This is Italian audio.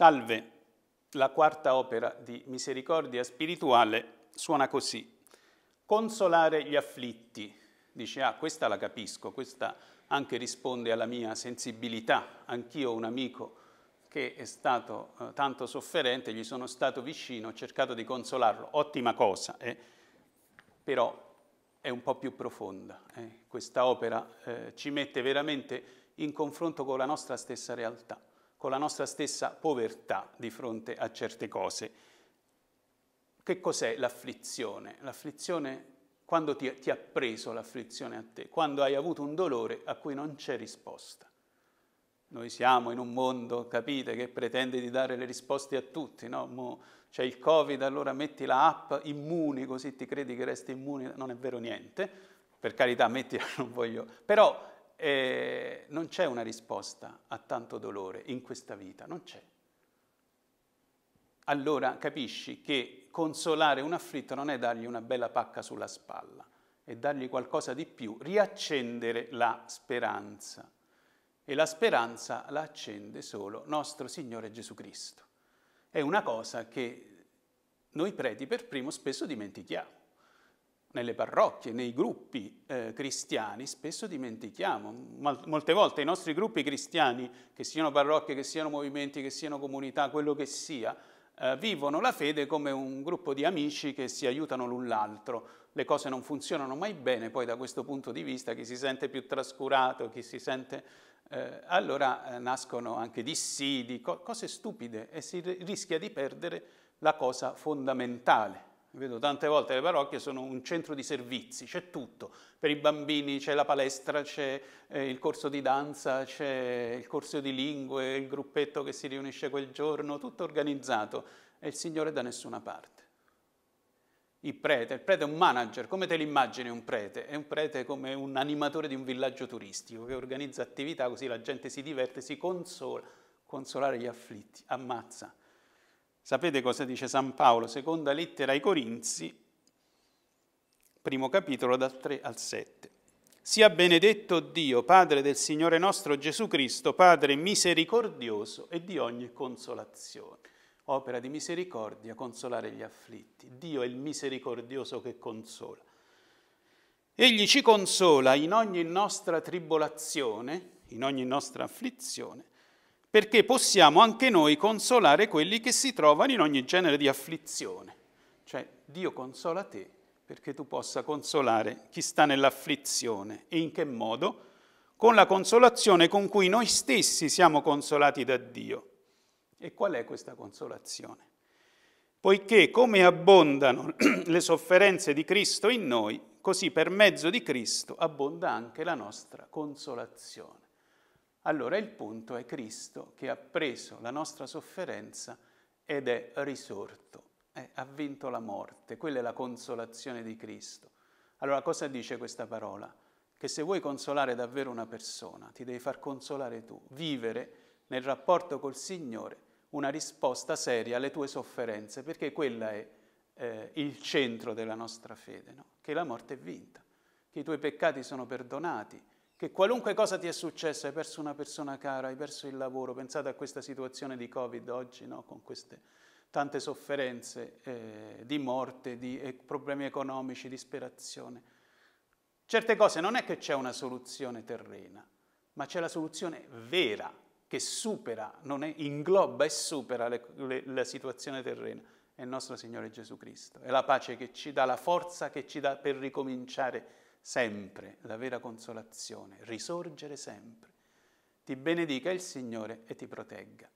Salve, la quarta opera di misericordia spirituale suona così. Consolare gli afflitti. Dice, ah, questa la capisco, questa anche risponde alla mia sensibilità. Anch'io ho un amico che è stato eh, tanto sofferente, gli sono stato vicino, ho cercato di consolarlo. Ottima cosa, eh? però è un po' più profonda. Eh? Questa opera eh, ci mette veramente in confronto con la nostra stessa realtà con la nostra stessa povertà di fronte a certe cose. Che cos'è l'afflizione? L'afflizione, quando ti, ti ha preso l'afflizione a te, quando hai avuto un dolore a cui non c'è risposta. Noi siamo in un mondo, capite, che pretende di dare le risposte a tutti, no? Mo c'è il Covid, allora metti la app immuni, così ti credi che resti immuni, non è vero niente. Per carità, metti, non voglio... Però eh, non c'è una risposta a tanto dolore in questa vita, non c'è. Allora capisci che consolare un afflitto non è dargli una bella pacca sulla spalla, è dargli qualcosa di più, riaccendere la speranza. E la speranza la accende solo nostro Signore Gesù Cristo. È una cosa che noi preti per primo spesso dimentichiamo nelle parrocchie, nei gruppi eh, cristiani, spesso dimentichiamo. Molte volte i nostri gruppi cristiani, che siano parrocchie, che siano movimenti, che siano comunità, quello che sia, eh, vivono la fede come un gruppo di amici che si aiutano l'un l'altro. Le cose non funzionano mai bene, poi da questo punto di vista chi si sente più trascurato, chi si sente... Eh, allora eh, nascono anche dissidi, co- cose stupide e si rischia di perdere la cosa fondamentale. Vedo tante volte le parrocchie sono un centro di servizi, c'è tutto, per i bambini c'è la palestra, c'è eh, il corso di danza, c'è il corso di lingue, il gruppetto che si riunisce quel giorno, tutto organizzato e il Signore da nessuna parte. Il prete, il prete è un manager, come te l'immagini un prete? È un prete come un animatore di un villaggio turistico che organizza attività così la gente si diverte, si consola, consolare gli afflitti, ammazza. Sapete cosa dice San Paolo? Seconda lettera ai Corinzi, primo capitolo dal 3 al 7. Sia benedetto Dio, Padre del Signore nostro Gesù Cristo, Padre misericordioso e di ogni consolazione. Opera di misericordia, consolare gli afflitti. Dio è il misericordioso che consola. Egli ci consola in ogni nostra tribolazione, in ogni nostra afflizione, perché possiamo anche noi consolare quelli che si trovano in ogni genere di afflizione. Cioè Dio consola te perché tu possa consolare chi sta nell'afflizione e in che modo? Con la consolazione con cui noi stessi siamo consolati da Dio. E qual è questa consolazione? Poiché come abbondano le sofferenze di Cristo in noi, così per mezzo di Cristo abbonda anche la nostra consolazione allora il punto è Cristo che ha preso la nostra sofferenza ed è risorto, eh, ha vinto la morte, quella è la consolazione di Cristo. Allora cosa dice questa parola? Che se vuoi consolare davvero una persona, ti devi far consolare tu, vivere nel rapporto col Signore una risposta seria alle tue sofferenze, perché quella è eh, il centro della nostra fede, no? che la morte è vinta, che i tuoi peccati sono perdonati, che qualunque cosa ti è successo, hai perso una persona cara, hai perso il lavoro, pensate a questa situazione di Covid oggi, no? con queste tante sofferenze eh, di morte, di eh, problemi economici, disperazione. Certe cose non è che c'è una soluzione terrena, ma c'è la soluzione vera che supera, è, ingloba e supera le, le, la situazione terrena. È il nostro Signore Gesù Cristo, è la pace che ci dà, la forza che ci dà per ricominciare sempre la vera consolazione, risorgere sempre. Ti benedica il Signore e ti protegga.